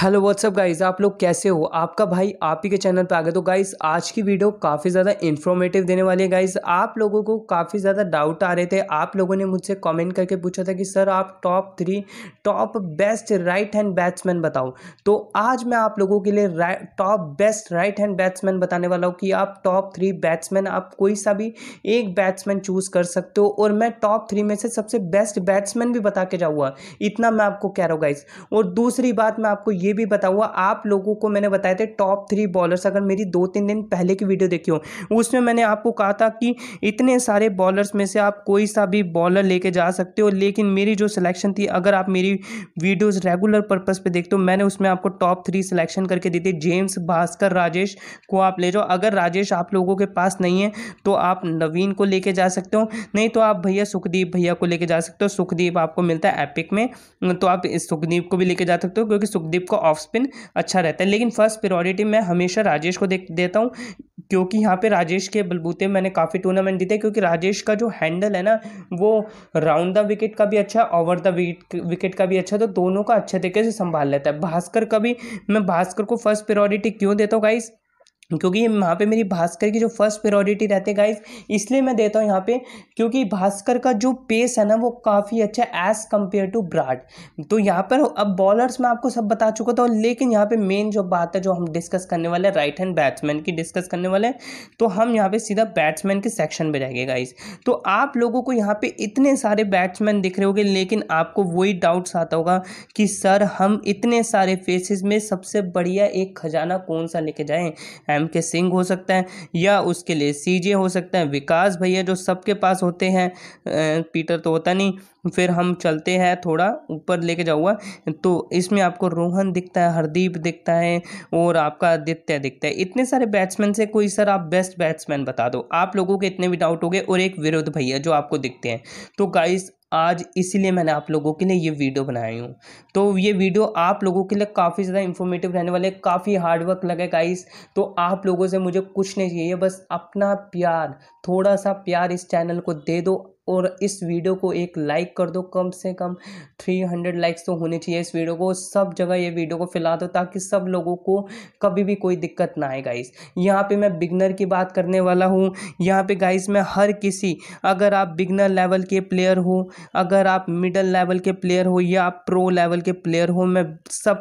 hello what's up guys आप लोग कैसे हो आपका भाई आप ही के चैनल पर आ गए तो गाइस आज की वीडियो काफ़ी ज़्यादा इन्फॉर्मेटिव देने वाली है गाइस आप लोगों को काफ़ी ज़्यादा डाउट आ रहे थे आप लोगों ने मुझसे कमेंट करके पूछा था कि सर आप top three top best right hand batsman बताओ तो आज मैं आप लोगों के लिए top best right hand batsman बताने वाला हूँ कि आप टॉप थ्री बैट्समैन आप कोई सा भी एक बैट्समैन चूज़ कर सकते हो और मैं टॉप थ्री में से सबसे बेस्ट बैट्समैन भी बता के जाऊँगा इतना मैं आपको कह रहा हूँ गाइज और दूसरी बात मैं आपको ये ये भी बताऊँगा आप लोगों को मैंने बताए थे टॉप थ्री बॉलर्स अगर मेरी दो तीन दिन पहले की वीडियो देखी हो उसमें मैंने आपको कहा था कि इतने सारे बॉलर्स में से आप कोई सा भी बॉलर लेके जा सकते हो लेकिन मेरी जो सिलेक्शन थी अगर आप मेरी वीडियोस रेगुलर पर्पस पे देखते हो मैंने उसमें आपको टॉप थ्री सिलेक्शन करके दी थी जेम्स भास्कर राजेश को आप ले जाओ अगर राजेश आप लोगों के पास नहीं है तो आप नवीन को लेके जा सकते हो नहीं तो आप भैया सुखदीप भैया को लेके जा सकते हो सुखदीप आपको मिलता है एपिक में तो आप सुखदीप को भी लेके जा सकते हो क्योंकि सुखदीप को ऑफ स्पिन अच्छा रहता है लेकिन फर्स्ट प्रायोरिटी मैं हमेशा राजेश को देख देता हूँ क्योंकि यहाँ पे राजेश के बलबूते मैंने काफ़ी टूर्नामेंट जीते क्योंकि राजेश का जो हैंडल है ना वो राउंड द विकेट का भी अच्छा ओवर द विकेट का भी अच्छा तो दोनों का अच्छे तरीके से संभाल लेता है भास्कर का भी मैं भास्कर को फर्स्ट प्रायोरिटी क्यों देता हूँ गाइस क्योंकि यहाँ पे मेरी भास्कर की जो फर्स्ट प्रायोरिटी रहती है गाइस इसलिए मैं देता हूँ यहाँ पे क्योंकि भास्कर का जो पेस है ना वो काफ़ी अच्छा है एज कम्पेयर टू ब्राड तो यहाँ पर अब बॉलर्स मैं आपको सब बता चुका था लेकिन यहाँ पे मेन जो बात है जो हम डिस्कस करने वाले राइट हैंड बैट्समैन की डिस्कस करने वाले तो हम यहाँ पर सीधा बैट्समैन के सेक्शन में जाएंगे गाइज तो आप लोगों को यहाँ पर इतने सारे बैट्समैन दिख रहे होंगे लेकिन आपको वही डाउट्स आता होगा कि सर हम इतने सारे फेसेस में सबसे बढ़िया एक खजाना कौन सा लेके जाएँ एम के सिंह हो सकता है या उसके लिए सी जे हो सकता है विकास भैया जो सबके पास होते हैं पीटर तो होता नहीं फिर हम चलते हैं थोड़ा ऊपर लेके जाऊँगा तो इसमें आपको रोहन दिखता है हरदीप दिखता है और आपका आदित्य दिखता है इतने सारे बैट्समैन से कोई सर आप बेस्ट बैट्समैन बता दो आप लोगों के इतने भी डाउट हो गए और एक विरोध भैया जो आपको दिखते हैं तो गाइस आज इसीलिए मैंने आप लोगों के लिए ये वीडियो बनाई हूँ तो ये वीडियो आप लोगों के लिए काफ़ी ज़्यादा इन्फॉर्मेटिव रहने वाले काफ़ी हार्डवर्क लगे गाइस तो आप लोगों से मुझे कुछ नहीं चाहिए बस अपना प्यार थोड़ा सा प्यार इस चैनल को दे दो और इस वीडियो को एक लाइक कर दो कम से कम थ्री हंड्रेड लाइक्स तो होने चाहिए इस वीडियो को सब जगह ये वीडियो को फैला दो ताकि सब लोगों को कभी भी कोई दिक्कत ना आए गाइस यहाँ पे मैं बिगनर की बात करने वाला हूँ यहाँ पे गाइस मैं हर किसी अगर आप बिगनर लेवल के प्लेयर हो अगर आप मिडल लेवल के प्लेयर हो या आप प्रो लेवल के प्लेयर हो मैं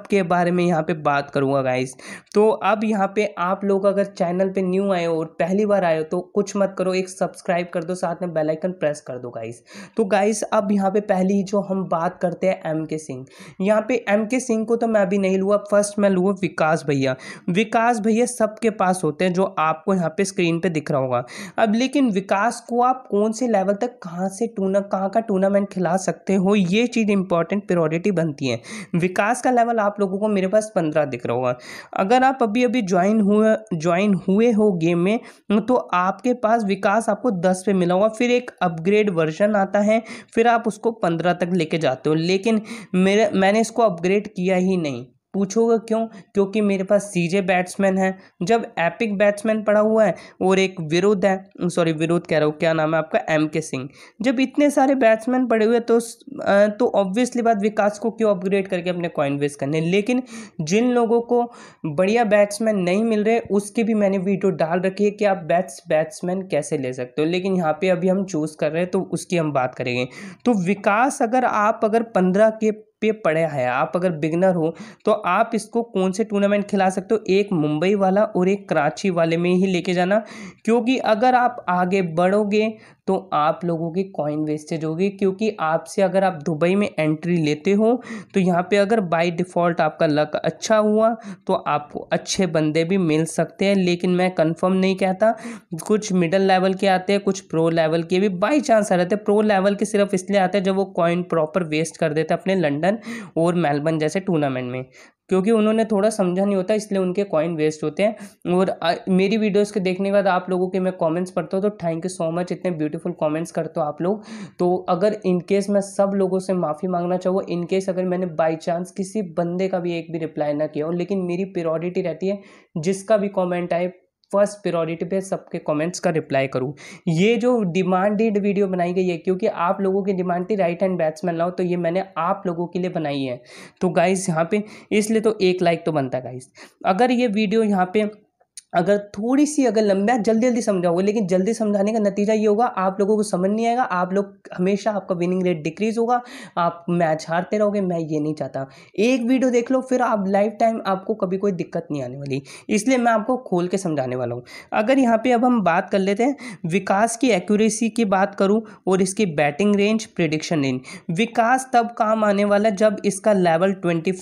के बारे में यहाँ पर बात करूँगा गाइस तो अब यहाँ पर आप लोग अगर चैनल पर न्यू आए हो और पहली बार आए हो तो कुछ मत करो एक सब्सक्राइब कर दो साथ में बेलाइकन प्रेस कर कर दो गाइस तो गाइस अब यहाँ पे पहली जो हम बात करते हैं एम के सिंह यहाँ पे एम के सिंह को तो मैं भी नहीं लूँगा फर्स्ट मैं लूँ विकास भैया विकास भैया सबके पास होते हैं जो आपको यहाँ पे स्क्रीन पे दिख रहा होगा अब लेकिन विकास को आप कौन से लेवल तक कहाँ से टूर्ना कहाँ का टूर्नामेंट खिला सकते हो ये चीज़ इंपॉर्टेंट प्रायोरिटी बनती है विकास का लेवल आप लोगों को मेरे पास पंद्रह दिख रहा होगा अगर आप अभी अभी ज्वाइन हुए ज्वाइन हुए हो गेम में तो आपके पास विकास आपको दस पे मिला होगा फिर एक अपग्रेड अपग्रेडेड वर्जन आता है फिर आप उसको पंद्रह तक लेके जाते हो लेकिन मेरे मैंने इसको अपग्रेड किया ही नहीं पूछोगे क्यों क्योंकि मेरे पास सीजे बैट्समैन है जब एपिक बैट्समैन पड़ा हुआ है और एक विरोध है सॉरी विरोध कह रहा हूँ क्या नाम है आपका एम के सिंह जब इतने सारे बैट्समैन पड़े हुए तो तो ऑब्वियसली बात विकास को क्यों अपग्रेड करके अपने कॉइन वेस्ट करने लेकिन जिन लोगों को बढ़िया बैट्समैन नहीं मिल रहे उसके भी मैंने वीडियो डाल रखी है कि आप बैट्स बैट्समैन कैसे ले सकते हो लेकिन यहाँ पर अभी हम चूज़ कर रहे हैं तो उसकी हम बात करेंगे तो विकास अगर आप अगर पंद्रह के पे पड़े है आप अगर बिगनर हो तो आप इसको कौन से टूर्नामेंट खिला सकते हो एक मुंबई वाला और एक कराची वाले में ही लेके जाना क्योंकि अगर आप आगे बढ़ोगे तो आप लोगों की कॉइन वेस्टेज होगी क्योंकि आपसे अगर आप दुबई में एंट्री लेते हो तो यहाँ पे अगर बाय डिफ़ॉल्ट आपका लक अच्छा हुआ तो आपको अच्छे बंदे भी मिल सकते हैं लेकिन मैं कंफर्म नहीं कहता कुछ मिडल लेवल के आते हैं कुछ प्रो लेवल के भी बाई चांस आ रहते हैं प्रो लेवल के सिर्फ इसलिए आते हैं जब वो कॉइन प्रॉपर वेस्ट कर देते हैं अपने लंडन और मेलबर्न जैसे टूर्नामेंट में क्योंकि उन्होंने थोड़ा समझा नहीं होता इसलिए उनके कॉइन वेस्ट होते हैं और मेरी वीडियोस के देखने के बाद आप लोगों के मैं कमेंट्स पढ़ता हूँ तो थैंक यू सो मच इतने ब्यूटीफुल कमेंट्स करते हो आप लोग तो अगर इनकेस मैं सब लोगों से माफ़ी मांगना चाहूँ इन केस अगर मैंने बाई चांस किसी बंदे का भी एक भी रिप्लाई ना किया हो लेकिन मेरी प्योरिटी रहती है जिसका भी कॉमेंट आए फर्स्ट प्रायोरिटी पे सबके कमेंट्स का रिप्लाई करूँ ये जो डिमांडेड वीडियो बनाई गई है क्योंकि आप लोगों की डिमांड थी राइट हैंड बैट्समैन लाओ तो ये मैंने आप लोगों के लिए बनाई है तो गाइज़ यहाँ पे इसलिए तो एक लाइक तो बनता है गाइज अगर ये वीडियो यहाँ पे अगर थोड़ी सी अगर लंबा जल्दी जल्दी समझाओगे लेकिन जल्दी समझाने का नतीजा ये होगा आप लोगों को समझ नहीं आएगा आप लोग हमेशा आपका विनिंग रेट डिक्रीज होगा आप मैच हारते रहोगे मैं ये नहीं चाहता एक वीडियो देख लो फिर आप लाइफ टाइम आपको कभी कोई दिक्कत नहीं आने वाली इसलिए मैं आपको खोल के समझाने वाला हूँ अगर यहाँ पर अब हम बात कर लेते हैं विकास की एक्यूरेसी की बात करूँ और इसकी batting range prediction range Vikas तब काम आने वाला जब इसका लेवल ट्वेंटी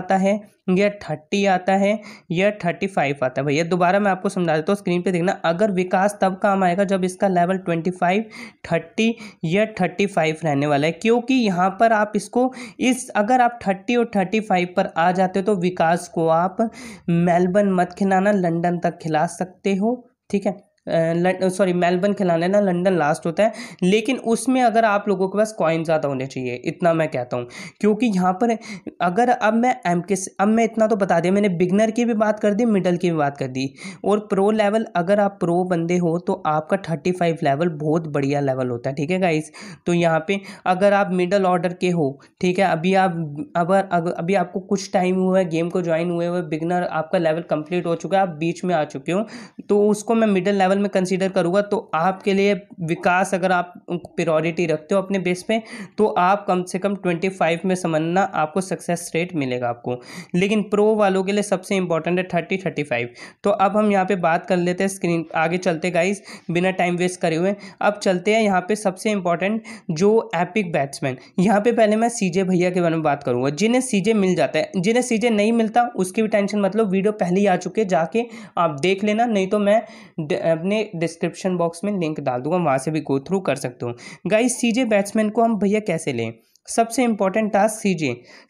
आता है यह थर्टी आता है यह थर्टी फाइव आता है भैया दोबारा मैं आपको समझा देता हूँ स्क्रीन पे देखना अगर विकास तब काम आएगा जब इसका लेवल ट्वेंटी फाइव थर्टी या थर्टी फाइव रहने वाला है क्योंकि यहाँ पर आप इसको इस अगर आप थर्टी और थर्टी फाइव पर आ जाते हो तो विकास को आप मेलबर्न मत खिलाना लंडन तक खिला सकते हो ठीक है सॉरी मेलबर्न खिलाना है ना लंडन लास्ट होता है लेकिन उसमें अगर आप लोगों के पास कॉइन ज़्यादा होने चाहिए इतना मैं कहता हूँ क्योंकि यहाँ पर अगर अब मैं एम के अब मैं इतना तो बता दिया मैंने बिगनर की भी बात कर दी मिडल की भी बात कर दी और प्रो लेवल अगर आप प्रो बंदे हो तो आपका थर्टी फाइव लेवल बहुत बढ़िया लेवल होता है ठीक है गाइस तो यहाँ पे अगर आप मिडल ऑर्डर के हो ठीक है अभी आप अगर अभी आपको कुछ टाइम हुआ है गेम को ज्वाइन हुए हुए बिगनर आपका लेवल कंप्लीट हो चुका है आप बीच में आ चुके हो तो उसको मैं मिडल लेवल में कंसीडर करूँगा तो आपके लिए विकास अगर आप प्रायोरिटी रखते हो अपने बेस पे तो आप कम से कम ट्वेंटी फाइव में समझना आपको सक्सेस रेट मिलेगा आपको लेकिन प्रो वालों के लिए सबसे इंपॉर्टेंट है थर्टी थर्टी फाइव तो अब हम यहाँ पे बात कर लेते हैं स्क्रीन आगे चलते गाइज बिना टाइम वेस्ट करे हुए अब चलते हैं यहाँ पर सबसे इंपॉर्टेंट जो एपिक बैट्समैन यहाँ पर पहले मैं सीजे भैया के बारे में बात करूँगा जिन्हें सीजे मिल जाता है जिन्हें सीजे नहीं मिलता उसकी भी टेंशन मतलब वीडियो पहले ही आ चुके जाके आप देख लेना नहीं तो मैं अपने डिस्क्रिप्शन बॉक्स में लिंक डाल दूंगा वहाँ से भी गो थ्रू कर सकते हो गाइस सीजे बैट्समैन को हम भैया कैसे लें सबसे इंपॉर्टेंट टास्क सीजे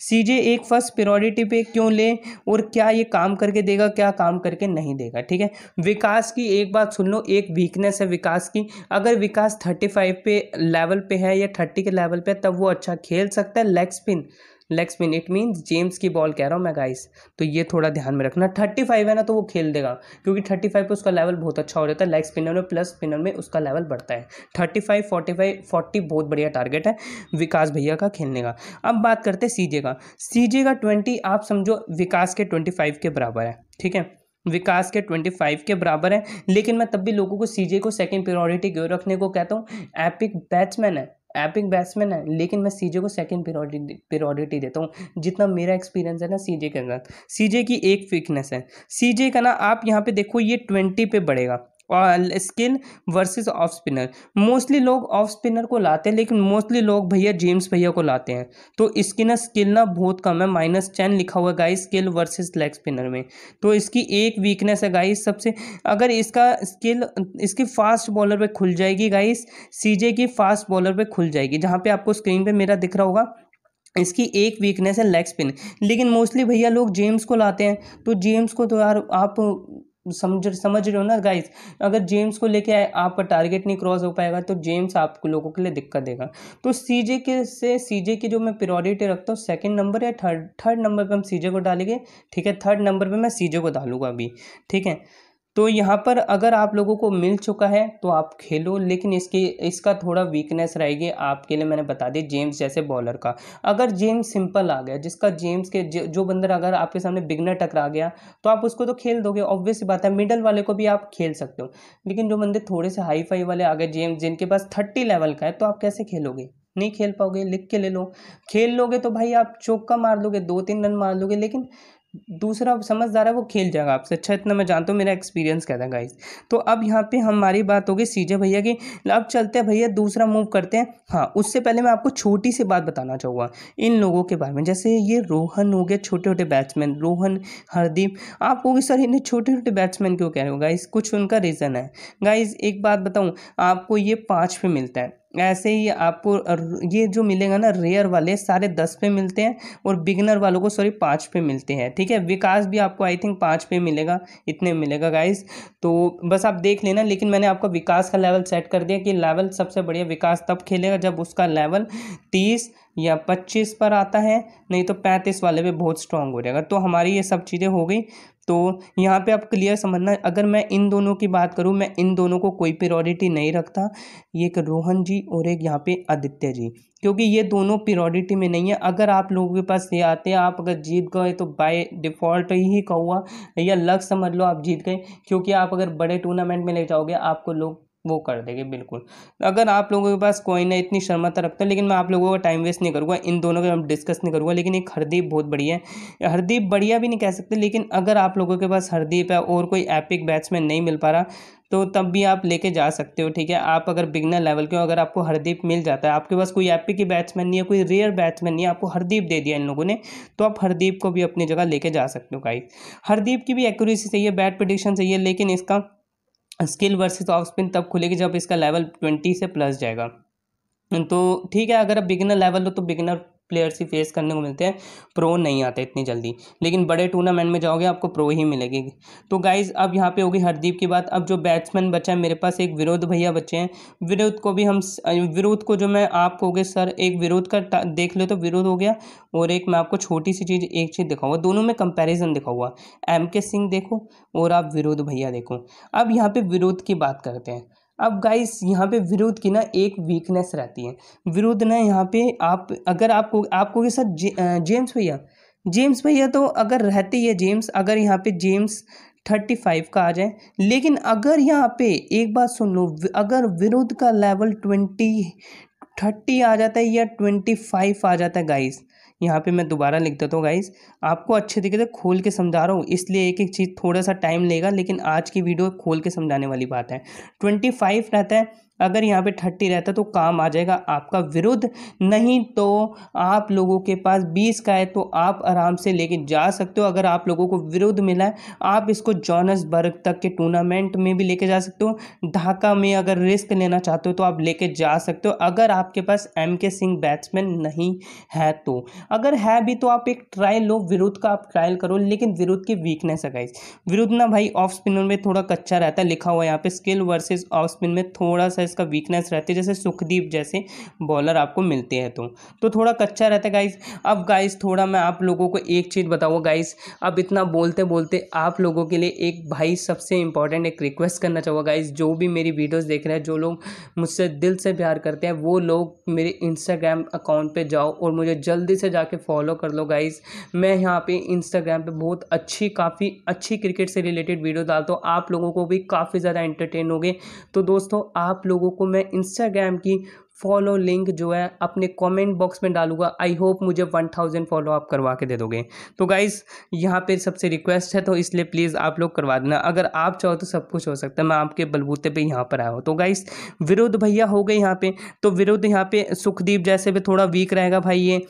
सीजे एक फर्स्ट प्रायोरिटी पे क्यों ले और क्या ये काम करके देगा क्या काम करके नहीं देगा ठीक है विकास की एक बात सुन लो एक वीकनेस है विकास की अगर विकास थर्टी फाइव पे लेवल पे है या थर्टी के लेवल पे है तब वो अच्छा खेल सकता है leg spin leg spin it means gems की बॉल कह रहा हूँ मैं गाइस तो ये थोड़ा ध्यान में रखना थर्टी फाइव है ना तो वो खेल देगा क्योंकि थर्टी फाइव पर उसका लेवल बहुत अच्छा हो जाता है लेग स्पिनर में प्लस स्पिनर में उसका लेवल बढ़ता है thirty five forty five forty बहुत बढ़िया टारगेट है विकास भैया का खेलने का अब बात करते हैं सीजे का सीजे का ट्वेंटी आप समझो विकास के ट्वेंटी फाइव के बराबर है ठीक है विकास के ट्वेंटी फाइव के बराबर है लेकिन मैं तब भी लोगों को सीजे को सेकंड प्रायोरिटी क्यों रखने को कहता हूँ एपिक बैट्समैन है एपिक बैट्समैन है लेकिन मैं सीजे को सेकंड प्योरिटी देता हूँ जितना मेरा एक्सपीरियंस है ना सीजे के साथ सीजे की एक वीकनेस है सीजे का ना आप यहाँ पे देखो ये ट्वेंटी पे बढ़ेगा skill versus off spinner mostly लोग ऑफ स्पिनर को लाते हैं लेकिन मोस्टली लोग भैया जेम्स भैया को लाते हैं तो स्किनर स्किल ना बहुत कम है माइनस टेन लिखा हुआ है guys skill versus leg spinner में तो इसकी एक वीकनेस है गाइस सबसे अगर इसका स्किल इसकी फास्ट बॉलर पर खुल जाएगी गाइस सीजे की फास्ट बॉलर पर खुल जाएगी जहाँ पर आपको स्क्रीन पर मेरा दिख रहा होगा इसकी एक वीकनेस है लेग स्पिन लेकिन मोस्टली भैया लोग जेम्स को लाते हैं तो जेम्स को तो यार आप समझ समझ रहे हो ना गाइस अगर जेम्स को लेके आए आपका टारगेट नहीं क्रॉस हो पाएगा तो जेम्स आप लोगों के लिए दिक्कत देगा तो सीजे के से सीजे की जो मैं प्रायोरिटी रखता हूँ सेकंड नंबर या थर्ड थर्ड नंबर पे हम सीजे को डालेंगे ठीक है थर्ड नंबर पे मैं सीजे को डालूंगा अभी ठीक है तो यहाँ पर अगर आप लोगों को मिल चुका है तो आप खेलो लेकिन इसकी इसका थोड़ा वीकनेस रहेगी आपके लिए मैंने बता दी जेम्स जैसे बॉलर का अगर जेम्स सिंपल आ गया जिसका जेम्स के जो बंदर अगर आपके सामने बिगनर टकरा गया तो आप उसको तो खेल दोगे ऑब्वियस बात है मिडल वाले को भी आप खेल सकते हो लेकिन जो बंदे थोड़े से हाई फाई वाले आ गए जेम्स जिनके पास थर्टी लेवल का है तो आप कैसे खेलोगे नहीं खेल पाओगे लिख के ले लो खेल लोगे तो भाई आप चौका मार लोगे दो तीन रन मार लोगे लेकिन दूसरा समझदार है वो खेल जाएगा आपसे अच्छा इतना मैं जानता हूँ मेरा एक्सपीरियंस कहता है गाइस तो अब यहाँ पे हमारी बात हो गई सीजे भैया की अब चलते हैं भैया दूसरा मूव करते हैं हाँ उससे पहले मैं आपको छोटी सी बात बताना चाहूँगा इन लोगों के बारे में जैसे ये रोहन हो गया छोटे छोटे बैट्समैन रोहन हरदीप आप होगी सर इन्हें छोटे छोटे बैट्समैन क्यों कह रहे हो गाइस कुछ उनका रीज़न है गाइज एक बात बताऊँ आपको ये पाँच पे मिलता है ऐसे ही आपको ये जो मिलेगा ना रेयर वाले सारे दस पे मिलते हैं और बिगनर वालों को सॉरी पाँच पे मिलते हैं ठीक है विकास भी आपको आई थिंक पाँच पे मिलेगा इतने मिलेगा गाइस तो बस आप देख लेना लेकिन मैंने आपका विकास का लेवल सेट कर दिया कि लेवल सबसे बढ़िया विकास तब खेलेगा जब उसका लेवल तीस या पच्चीस पर आता है नहीं तो पैंतीस वाले पर बहुत स्ट्रांग हो जाएगा तो हमारी ये सब चीज़ें हो गई तो यहाँ पे आप क्लियर समझना अगर मैं इन दोनों की बात करूँ मैं इन दोनों को कोई प्रायोरिटी नहीं रखता ये एक रोहन जी और एक यहाँ पे आदित्य जी क्योंकि ये दोनों प्रायोरिटी में नहीं है अगर आप लोगों के पास ये आते हैं आप अगर जीत गए तो बाय डिफ़ॉल्ट ही कहूँगा या लक समझ लो आप जीत गए क्योंकि आप अगर बड़े टूर्नामेंट में ले जाओगे आपको लोग वो कर देंगे बिल्कुल अगर आप लोगों के पास कोई ना इतनी शर्माता रखता है लेकिन मैं आप लोगों का टाइम वेस्ट नहीं करूँगा इन दोनों का डिस्कस नहीं करूँगा लेकिन एक हरदीप बहुत बढ़िया है हरदीप बढ़िया भी नहीं कह सकते लेकिन अगर आप लोगों के पास हरदीप है और कोई एपिक बैट्समैन नहीं मिल पा रहा तो तब भी आप लेके जा सकते हो ठीक है आप अगर बिगनर लेवल के हो अगर आपको हरदीप मिल जाता है आपके पास कोई एपी की बैट्समैन नहीं है कोई रेयर बैट्समैन नहीं है आपको हरदीप दे दिया इन लोगों ने तो आप हरदीप को भी अपनी जगह लेके जा सकते हो गाइस हरदीप की भी एक्यूरेसी सही है बैट प्रडिक्शन सही है लेकिन इसका स्किल वर्सेस ऑफ स्पिन तब खुलेगी जब इसका लेवल ट्वेंटी से प्लस जाएगा तो ठीक है अगर आप बिगिनर लेवल हो तो बिगिनर प्लेयर्स ही फेस करने को मिलते हैं प्रो नहीं आते इतनी जल्दी लेकिन बड़े टूर्नामेंट में जाओगे आपको प्रो ही मिलेगी तो गाइज़ अब यहाँ पे होगी हरदीप की बात अब जो बैट्समैन बचा है मेरे पास एक विरोध भैया बच्चे हैं विरोध को भी हम विरोध को जो मैं आप कहोगे सर एक विरोध का देख लो तो विरोध हो गया और एक मैं आपको छोटी सी चीज़ एक चीज़ दिखाऊंगा दोनों में कंपेरिजन दिखाऊंगा एम के सिंह देखो और आप विरोध भैया देखो अब यहाँ पर विरोध की बात करते हैं अब गाइस यहाँ पे विरोध की ना एक वीकनेस रहती है विरोध ना यहाँ पे आप अगर आपको आपको के साथ जे, जेम्स भैया जेम्स भैया तो अगर रहते ही है जेम्स अगर यहाँ पे जेम्स थर्टी फाइव का आ जाए लेकिन अगर यहाँ पे एक बात सुन लो अगर विरोध का लेवल ट्वेंटी थर्टी आ जाता है या ट्वेंटी फाइव आ जाता है गाइस यहाँ पे मैं दोबारा लिख देता हूँ गाइस आपको अच्छे तरीके से खोल के समझा रहा हूँ इसलिए एक एक चीज़ थोड़ा सा टाइम लेगा लेकिन आज की वीडियो खोल के समझाने वाली बात है ट्वेंटी फाइव रहता है अगर यहाँ पे थर्टी रहता तो काम आ जाएगा आपका विरुद्ध नहीं तो आप लोगों के पास बीस का है तो आप आराम से लेके जा सकते हो अगर आप लोगों को विरुद्ध मिला है आप इसको जॉनसबर्ग तक के टूर्नामेंट में भी लेके जा सकते हो ढाका में अगर रिस्क लेना चाहते हो तो आप लेके जा सकते हो अगर आपके पास एम के सिंह बैट्समैन नहीं है तो अगर है भी तो आप एक ट्रायल लो विरुद्ध का आप ट्रायल करो लेकिन विरुद्ध की वीकनेस है गाइस विरुद्ध ना भाई ऑफ स्पिनर में थोड़ा कच्चा रहता है लिखा हुआ यहाँ पे स्किल वर्सेज ऑफ स्पिन में थोड़ा सा बॉलर्स का वीकनेस रहती है जैसे सुखदीप जैसे बॉलर आपको मिलते हैं तो तो थोड़ा कच्चा रहता है गाइस अब गाइस थोड़ा मैं आप लोगों को एक चीज़ बताऊँगा गाइस अब इतना बोलते बोलते आप लोगों के लिए एक भाई सबसे इंपॉर्टेंट एक रिक्वेस्ट करना चाहूँगा गाइस जो भी मेरी वीडियोज़ देख रहे हैं जो लोग मुझसे दिल से प्यार करते हैं वो लोग मेरे इंस्टाग्राम अकाउंट पर जाओ और मुझे जल्दी से जाके फॉलो कर लो गाइस मैं यहाँ पे इंस्टाग्राम पे बहुत अच्छी काफ़ी अच्छी क्रिकेट से रिलेटेड वीडियो डालता हूँ आप लोगों को भी काफ़ी ज़्यादा एंटरटेन होगे तो दोस्तों आप लोग लोगों को मैं इंस्टाग्राम की फॉलो लिंक जो है अपने कमेंट बॉक्स में डालूंगा आई होप मुझे वन थाउजेंड फॉलो आप करवा के दे दोगे तो गाइस यहाँ पे सबसे रिक्वेस्ट है तो इसलिए प्लीज़ आप लोग करवा देना अगर आप चाहो तो सब कुछ हो सकता है मैं आपके बलबूते पे यहाँ पर आया हूँ तो गाइस विरोध भैया हो गए यहाँ पे तो विरोध यहाँ पे सुखदीप जैसे भी थोड़ा वीक रहेगा भाई ये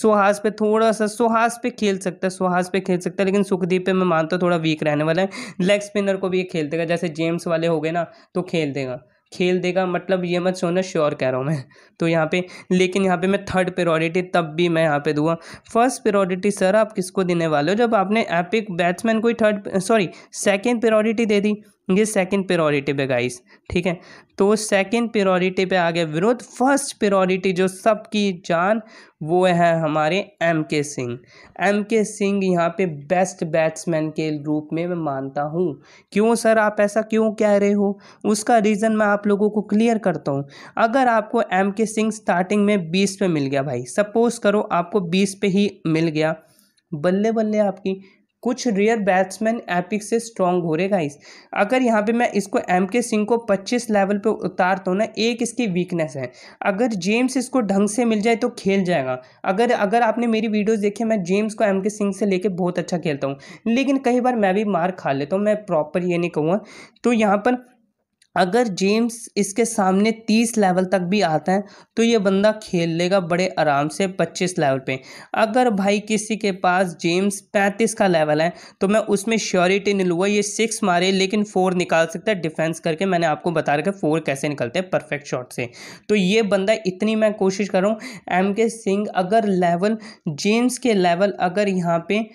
सुहास पे थोड़ा सा सुहास पे खेल सकता है सुहास पे खेल सकता है लेकिन सुखदीप पे मैं मानता हूँ थोड़ा वीक रहने वाला है लेग स्पिनर को भी ये खेल देगा जैसे जेम्स वाले हो गए ना तो खेल देगा खेल देगा मतलब ये मत सोना श्योर कह रहा हूँ मैं तो यहाँ पे लेकिन यहाँ पे मैं थर्ड प्रायोरिटी तब भी मैं यहाँ पे दूंगा फर्स्ट प्रायोरिटी सर आप किसको देने वाले हो जब आपने एपिक बैट्समैन को ही थर्ड सॉरी सेकेंड प्रायोरिटी दे दी ये सेकंड प्रायोरिटी पे गाइस ठीक है तो सेकंड प्रायोरिटी पे आ गया विरोध फर्स्ट प्रायोरिटी जो सबकी जान वो है हमारे एम के सिंह एम के सिंह यहाँ पे बेस्ट बैट्समैन के रूप में मैं मानता हूँ क्यों सर आप ऐसा क्यों कह रहे हो उसका रीज़न मैं आप लोगों को क्लियर करता हूँ अगर आपको एम के सिंह स्टार्टिंग में बीस पे मिल गया भाई सपोज़ करो आपको बीस पे ही मिल गया बल्ले बल्ले आपकी कुछ रियर बैट्समैन एपिक से स्ट्रांग हो रहे गाइस अगर यहाँ पे मैं इसको एम के सिंह को 25 लेवल पे उतारता तो हूँ ना एक इसकी वीकनेस है अगर जेम्स इसको ढंग से मिल जाए तो खेल जाएगा अगर अगर आपने मेरी वीडियोस देखी मैं जेम्स को एम के सिंह से लेके बहुत अच्छा खेलता हूँ लेकिन कई बार मैं भी मार खा लेता हूँ मैं प्रॉपर ये नहीं कहूँगा तो यहाँ पर अगर जेम्स इसके सामने तीस लेवल तक भी आता है तो ये बंदा खेल लेगा बड़े आराम से पच्चीस लेवल पे अगर भाई किसी के पास जेम्स पैंतीस का लेवल है तो मैं उसमें श्योरिटी नहीं लूँगा ये सिक्स मारे लेकिन फोर निकाल सकता है डिफेंस करके मैंने आपको बता रखा फोर कैसे निकलते हैं परफेक्ट शॉट से तो ये बंदा इतनी मैं कोशिश करूँ एम के सिंह अगर लेवल जेम्स के लेवल अगर यहाँ पर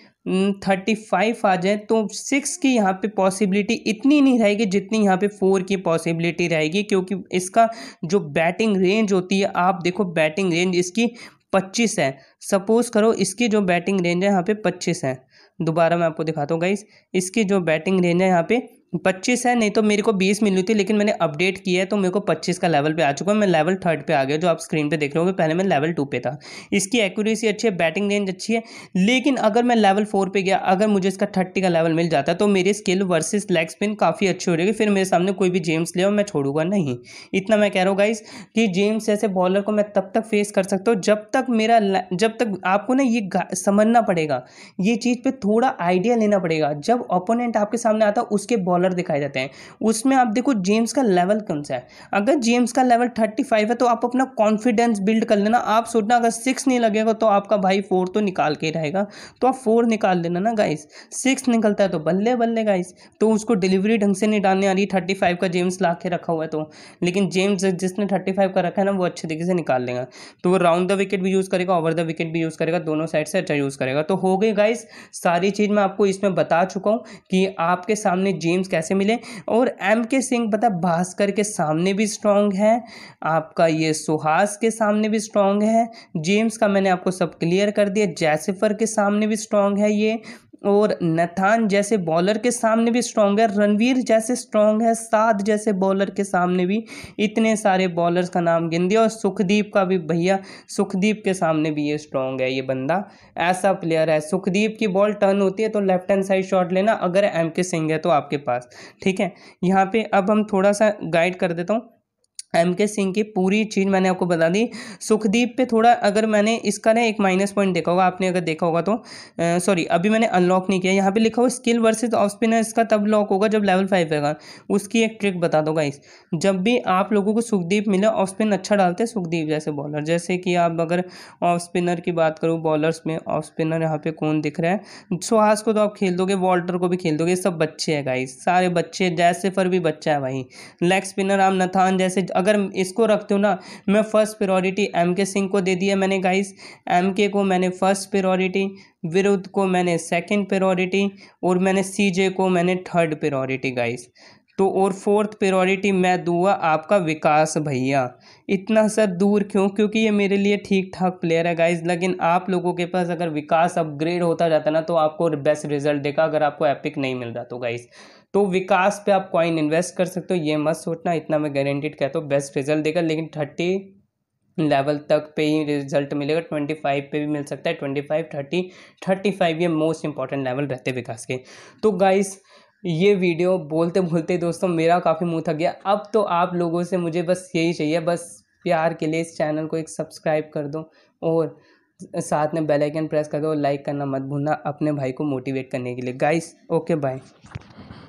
थर्टी हम्म, फाइव आ जाए तो सिक्स की यहाँ पे पॉसिबिलिटी इतनी नहीं रहेगी जितनी यहाँ पे फोर की पॉसिबिलिटी रहेगी क्योंकि इसका जो बैटिंग रेंज होती है आप देखो बैटिंग रेंज इसकी पच्चीस है सपोज़ करो इसकी जो बैटिंग रेंज है यहाँ पे पच्चीस है दोबारा मैं आपको दिखाता हूँ गाइस इसकी जो बैटिंग रेंज है यहाँ पे पच्चीस है नहीं तो मेरे को बीस मिली थी लेकिन मैंने अपडेट किया है तो मेरे को पच्चीस का लेवल पे आ चुका है मैं लेवल थर्ड पे आ गया जो आप स्क्रीन पे देख रहे हो पहले मैं लेवल टू पे था इसकी एक्यूरेसी अच्छी है बैटिंग रेंज अच्छी है लेकिन अगर मैं लेवल फोर पे गया अगर मुझे इसका थर्टी का लेवल मिल जाता तो मेरी स्किल वर्सेस लेग स्पिन काफ़ी अच्छी हो जाएगी फिर मेरे सामने कोई भी जेम्स ले और मैं छोड़ूंगा नहीं इतना मैं कह रहा हूँ गाइस कि जेम्स जैसे बॉलर को मैं तब तक फेस कर सकता हूँ जब तक मेरा जब तक आपको ना ये समझना पड़ेगा ये चीज़ पर थोड़ा आइडिया लेना पड़ेगा जब ओपोनेंट आपके सामने आता उसके बॉलर डॉलर दिखाए जाते हैं उसमें आप देखो जेम्स का लेवल कौन सा है अगर जेम्स का लेवल थर्टी फाइव है तो आप अपना कॉन्फिडेंस बिल्ड कर लेना आप सोचना अगर सिक्स नहीं लगेगा तो आपका भाई फोर तो निकाल के रहेगा तो आप फोर निकाल लेना ना गाइस सिक्स निकलता है तो बल्ले बल्ले गाइस तो उसको डिलीवरी ढंग से नहीं डालने आ रही थर्टी फाइव का जेम्स ला के रखा हुआ है तो लेकिन जेम्स जिसने थर्टी फाइव का रखा है ना वो अच्छे तरीके से निकाल लेगा तो वो राउंड द विकेट भी यूज़ करेगा ओवर द विकेट भी यूज़ करेगा दोनों साइड से अच्छा यूज़ करेगा तो हो गई गाइस सारी चीज़ मैं आपको इसमें बता चुका हूँ कि आपके सामने जेम्स सिंग्स कैसे मिले और एम के सिंह पता भास्कर के सामने भी स्ट्रॉन्ग है आपका ये सुहास के सामने भी स्ट्रॉन्ग है जेम्स का मैंने आपको सब क्लियर कर दिया जैसेफर के सामने भी स्ट्रॉन्ग है ये और नथान जैसे बॉलर के सामने भी स्ट्रॉन्ग है रणवीर जैसे स्ट्रॉन्ग है साध जैसे बॉलर के सामने भी इतने सारे बॉलर्स का नाम गिन दिया और सुखदीप का भी भैया सुखदीप के सामने भी ये स्ट्रॉन्ग है ये बंदा ऐसा प्लेयर है सुखदीप की बॉल टर्न होती है तो लेफ्ट हैंड साइड शॉट लेना अगर एम के सिंह है तो आपके पास ठीक है यहाँ पर अब हम थोड़ा सा गाइड कर देता हूँ एम के सिंह की पूरी चीज़ मैंने आपको बता दी सुखदीप पे थोड़ा अगर मैंने इसका ना एक माइनस पॉइंट देखा होगा आपने अगर देखा होगा तो सॉरी अभी मैंने अनलॉक नहीं किया यहाँ पे लिखा हुआ स्किल वर्सेस ऑफ स्पिनर इसका तब लॉक होगा जब लेवल फाइव रहेगा उसकी एक ट्रिक बता दो गाइस जब भी आप लोगों को सुखदीप मिले ऑफ स्पिन अच्छा डालते हैं सुखदीप जैसे बॉलर जैसे कि आप अगर ऑफ स्पिनर की बात करूँ बॉलर्स में ऑफ स्पिनर यहाँ पर कौन दिख रहा है सुहास को तो आप खेल दोगे वॉल्टर को भी खेल दोगे सब बच्चे हैं गाइस सारे बच्चे जैसे भी बच्चा है भाई लेग स्पिनर आप नथान जैसे अगर इसको रखते हो ना मैं फर्स्ट प्रायोरिटी एम के सिंह को दे दिया मैंने गाइस एम के को मैंने फर्स्ट प्रायोरिटी विरुद्ध को मैंने सेकंड प्रायोरिटी और मैंने सी जे को मैंने थर्ड प्रायोरिटी गाइस तो और फोर्थ प्रायोरिटी मैं दूंगा आपका विकास भैया इतना सर दूर क्यों क्योंकि ये मेरे लिए ठीक ठाक प्लेयर है गाइज लेकिन आप लोगों के पास अगर विकास अपग्रेड होता जाता ना तो आपको बेस्ट रिजल्ट देगा अगर आपको एपिक नहीं मिल रहा तो गाइज तो विकास पे आप कॉइन इन्वेस्ट कर सकते हो ये मत सोचना इतना मैं गारंटेड कहता हूँ बेस्ट रिजल्ट देगा लेकिन थर्टी लेवल तक पे ही रिजल्ट मिलेगा ट्वेंटी फाइव पे भी मिल सकता है twenty five thirty thirty five ये मोस्ट इंपॉर्टेंट लेवल रहते हैं विकास के तो गाइस ये वीडियो बोलते बोलते दोस्तों मेरा काफ़ी मुँह थक गया अब तो आप लोगों से मुझे बस यही चाहिए बस प्यार के लिए इस चैनल को एक सब्सक्राइब कर दो और साथ में बेल आइकन प्रेस कर दो लाइक करना मत भूलना अपने भाई को मोटिवेट करने के लिए गाइस ओके बाय